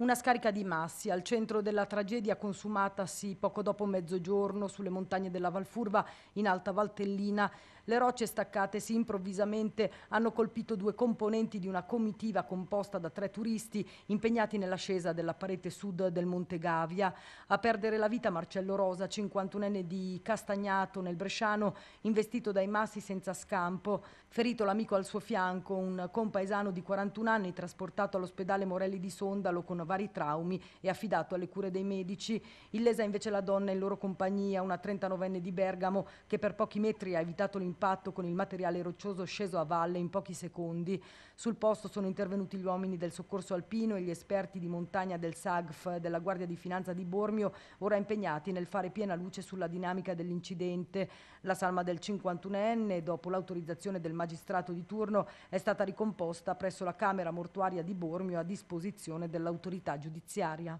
Una scarica di massi al centro della tragedia consumatasi poco dopo mezzogiorno sulle montagne della Valfurva in Alta Valtellina le rocce staccatesi improvvisamente hanno colpito due componenti di una comitiva composta da tre turisti impegnati nell'ascesa della parete sud del Monte Gavia. A perdere la vita Marcello Rosa, 51enne di Castagnato nel Bresciano, investito dai massi senza scampo. Ferito l'amico al suo fianco, un compaesano di 41 anni trasportato all'ospedale Morelli di Sondalo con vari traumi e affidato alle cure dei medici. Illesa invece la donna in loro compagnia, una 39enne di Bergamo, che per pochi metri ha evitato l'impatto impatto con il materiale roccioso sceso a valle in pochi secondi. Sul posto sono intervenuti gli uomini del soccorso alpino e gli esperti di montagna del SAGF della Guardia di Finanza di Bormio, ora impegnati nel fare piena luce sulla dinamica dell'incidente. La salma del 51enne, dopo l'autorizzazione del magistrato di turno, è stata ricomposta presso la Camera mortuaria di Bormio a disposizione dell'autorità giudiziaria.